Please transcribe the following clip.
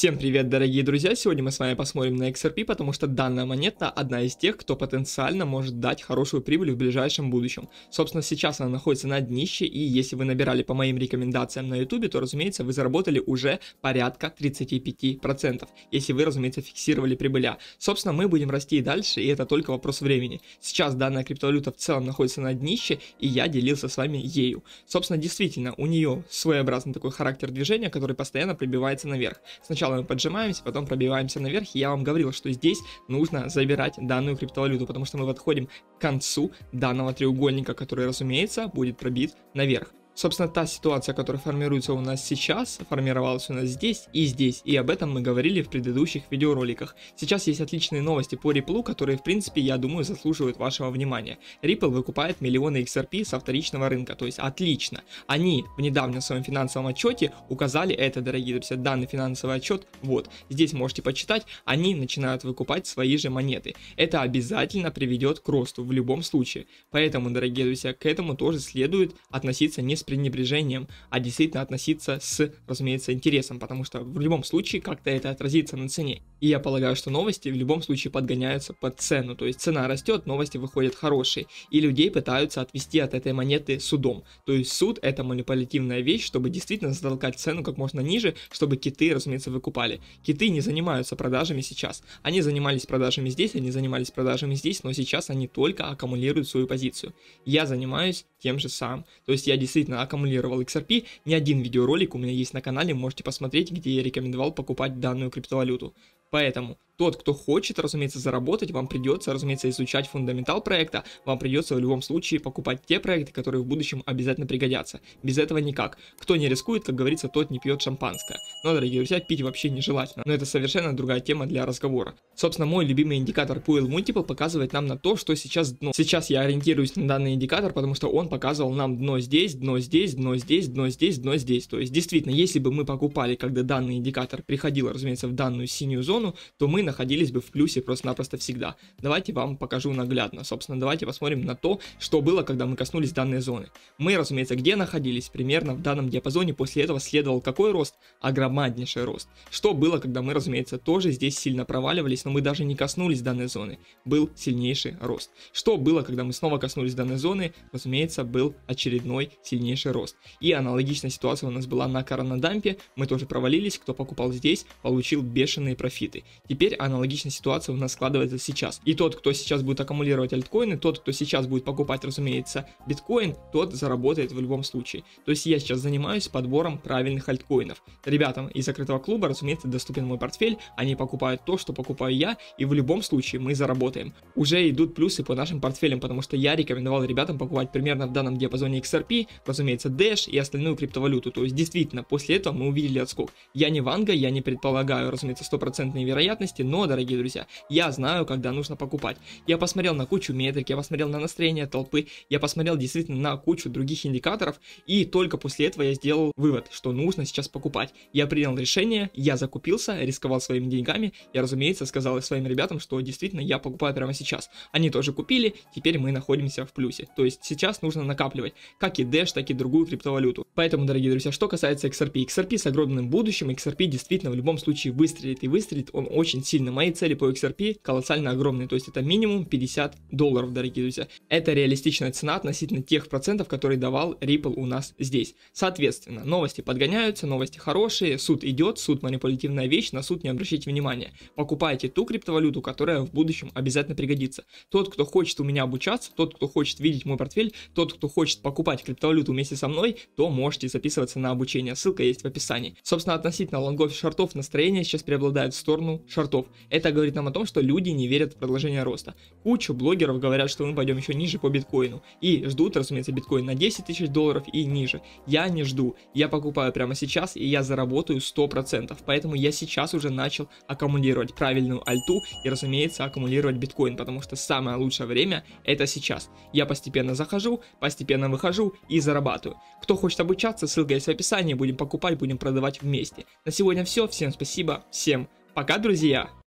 Всем привет, дорогие друзья! Сегодня мы с вами посмотрим на XRP, потому что данная монета одна из тех, кто потенциально может дать хорошую прибыль в ближайшем будущем. Собственно, сейчас она находится на днище, и если вы набирали по моим рекомендациям на YouTube, то, разумеется, вы заработали уже порядка 35%, если вы, разумеется, фиксировали прибыля. А. Собственно, мы будем расти и дальше, и это только вопрос времени. Сейчас данная криптовалюта в целом находится на днище, и я делился с вами ею. Собственно, действительно, у нее своеобразный такой характер движения, который постоянно прибивается наверх. Сначала сначала мы поджимаемся, потом пробиваемся наверх, и я вам говорил, что здесь нужно забирать данную криптовалюту, потому что мы подходим к концу данного треугольника, который, разумеется, будет пробит наверх. Собственно, та ситуация, которая формируется у нас сейчас, формировалась у нас здесь и здесь, и об этом мы говорили в предыдущих видеороликах. Сейчас есть отличные новости по Ripple, которые, в принципе, я думаю, заслуживают вашего внимания. Ripple выкупает миллионы XRP со вторичного рынка, то есть отлично. Они в недавнем своем финансовом отчете указали это, дорогие друзья, данный финансовый отчет, вот, здесь можете почитать, они начинают выкупать свои же монеты. Это обязательно приведет к росту в любом случае, поэтому, дорогие друзья, к этому тоже следует относиться не специально пренебрежением, а действительно относиться с, разумеется, интересом, потому что в любом случае как-то это отразится на цене. И я полагаю, что новости в любом случае подгоняются под цену, то есть цена растет, новости выходят хорошие, и людей пытаются отвести от этой монеты судом. То есть суд это манипулятивная вещь, чтобы действительно затолкать цену как можно ниже, чтобы киты, разумеется, выкупали. Киты не занимаются продажами сейчас, они занимались продажами здесь, они занимались продажами здесь, но сейчас они только аккумулируют свою позицию. Я занимаюсь тем же самым, то есть я действительно действительно аккумулировал XRP, не один видеоролик у меня есть на канале, можете посмотреть, где я рекомендовал покупать данную криптовалюту. Поэтому тот, кто хочет, разумеется, заработать, вам придется, разумеется, изучать фундаментал проекта, вам придется в любом случае покупать те проекты, которые в будущем обязательно пригодятся. Без этого никак. Кто не рискует, как говорится, тот не пьет шампанское. Но, дорогие друзья, пить вообще нежелательно, но это совершенно другая тема для разговора. Собственно, мой любимый индикатор Puel Multiple показывает нам на то, что сейчас дно. Сейчас я ориентируюсь на данный индикатор, потому что он показывал нам дно здесь, дно здесь, дно здесь, дно здесь, дно здесь. То есть, действительно, если бы мы покупали, когда данный индикатор приходил, разумеется, в данную синюю зону, то мы находились бы в плюсе просто-напросто всегда. Давайте вам покажу наглядно. Собственно, давайте посмотрим на то, что было, когда мы коснулись данной зоны. Мы, разумеется, где находились? Примерно в данном диапазоне. После этого следовал какой рост? Огромнейший рост. Что было, когда мы, разумеется, тоже здесь сильно проваливались, но мы даже не коснулись данной зоны. Был сильнейший рост. Что было, когда мы снова коснулись данной зоны? Разумеется, был очередной сильнейший рост. И аналогичная ситуация у нас была на коронадампе. Мы тоже провалились. Кто покупал здесь, получил бешеные профиты. Теперь аналогичная ситуация у нас складывается сейчас. И тот, кто сейчас будет аккумулировать альткоины, тот, кто сейчас будет покупать, разумеется, биткоин, тот заработает в любом случае. То есть я сейчас занимаюсь подбором правильных альткоинов. Ребятам из закрытого клуба, разумеется, доступен мой портфель, они покупают то, что покупаю я, и в любом случае мы заработаем. Уже идут плюсы по нашим портфелям, потому что я рекомендовал ребятам покупать примерно в данном диапазоне XRP, разумеется, Dash и остальную криптовалюту. То есть действительно, после этого мы увидели отскок. Я не Ванга, я не предполагаю, разумеется, стопроцентные вероятности, возможности, но, дорогие друзья, я знаю, когда нужно покупать. Я посмотрел на кучу метрик, я посмотрел на настроение толпы, я посмотрел действительно на кучу других индикаторов, и только после этого я сделал вывод, что нужно сейчас покупать. Я принял решение, я закупился, рисковал своими деньгами, я, разумеется, сказал своим ребятам, что действительно я покупаю прямо сейчас. Они тоже купили, теперь мы находимся в плюсе. То есть сейчас нужно накапливать как и Dash, так и другую криптовалюту. Поэтому, дорогие друзья, что касается XRP. XRP с огромным будущим, XRP действительно в любом случае выстрелит и выстрелит он очень сильно. Мои цели по XRP колоссально огромные, то есть это минимум 50 долларов, дорогие друзья. Это реалистичная цена относительно тех процентов, которые давал Ripple у нас здесь. Соответственно, новости подгоняются, новости хорошие, суд идет, суд манипулятивная вещь, на суд не обращайте внимания. Покупайте ту криптовалюту, которая в будущем обязательно пригодится. Тот, кто хочет у меня обучаться, тот, кто хочет видеть мой портфель, тот, кто хочет покупать криптовалюту вместе со мной, то можете записываться на обучение. Ссылка есть в описании. Собственно, относительно лонгов и шортов настроение сейчас преобладает в сторону шортов часов. Это говорит нам о том, что люди не верят в продолжение роста. Кучу блогеров говорят, что мы пойдем еще ниже по биткоину. И ждут, разумеется, биткоин на 10 тысяч долларов и ниже. Я не жду. Я покупаю прямо сейчас, и я заработаю 100%. Поэтому я сейчас уже начал аккумулировать правильную альту и, разумеется, аккумулировать биткоин, потому что самое лучшее время это сейчас. Я постепенно захожу, постепенно выхожу и зарабатываю. Кто хочет обучаться, ссылка есть в описании, будем покупать, будем продавать вместе. На сегодня все, всем спасибо, всем пока. Пока, друзья!